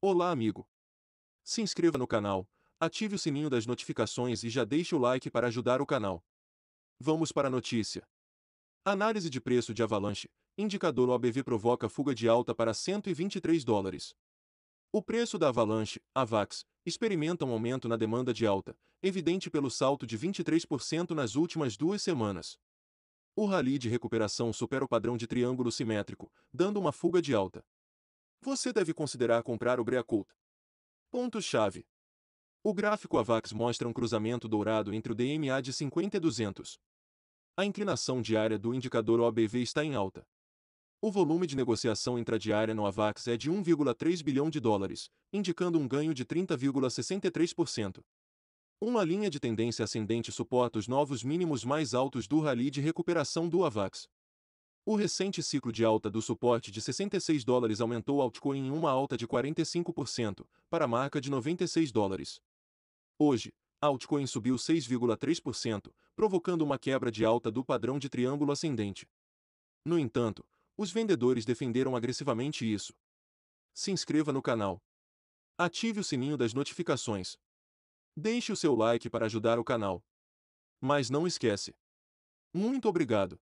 Olá, amigo! Se inscreva no canal, ative o sininho das notificações e já deixe o like para ajudar o canal. Vamos para a notícia. Análise de preço de Avalanche, indicador OBV provoca fuga de alta para 123 dólares. O preço da Avalanche, AVAX, experimenta um aumento na demanda de alta, evidente pelo salto de 23% nas últimas duas semanas. O rally de recuperação supera o padrão de triângulo simétrico, dando uma fuga de alta. Você deve considerar comprar o Breakout. Ponto-chave. O gráfico AVAX mostra um cruzamento dourado entre o DMA de 50 e 200. A inclinação diária do indicador OBV está em alta. O volume de negociação intradiária no AVAX é de 1,3 bilhão de dólares, indicando um ganho de 30,63%. Uma linha de tendência ascendente suporta os novos mínimos mais altos do rally de recuperação do AVAX. O recente ciclo de alta do suporte de 66 dólares aumentou altcoin em uma alta de 45%, para a marca de 96 dólares. Hoje, altcoin subiu 6,3%, provocando uma quebra de alta do padrão de triângulo ascendente. No entanto, os vendedores defenderam agressivamente isso. Se inscreva no canal. Ative o sininho das notificações. Deixe o seu like para ajudar o canal. Mas não esquece. Muito obrigado.